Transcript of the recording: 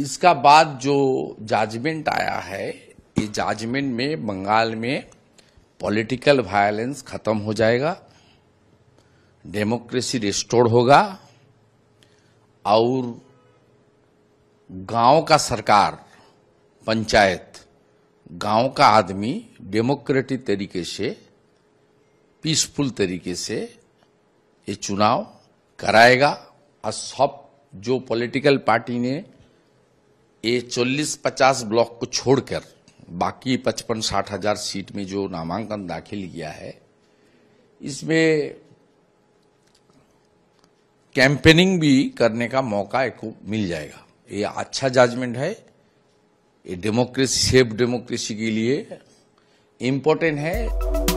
इसका बाद जो जजमेंट आया है ये जजमेंट में बंगाल में पॉलिटिकल वायलेंस खत्म हो जाएगा डेमोक्रेसी रिस्टोर होगा और गांव का सरकार पंचायत गांव का आदमी डेमोक्रेटिक तरीके से पीसफुल तरीके से ये चुनाव कराएगा और सब जो पॉलिटिकल पार्टी ने ये चौलीस पचास ब्लॉक को छोड़कर बाकी पचपन साठ हजार सीट में जो नामांकन दाखिल किया है इसमें कैंपेनिंग भी करने का मौका एक मिल जाएगा ये अच्छा जजमेंट है ये डेमोक्रेसी सेफ डेमोक्रेसी के लिए इम्पोर्टेंट है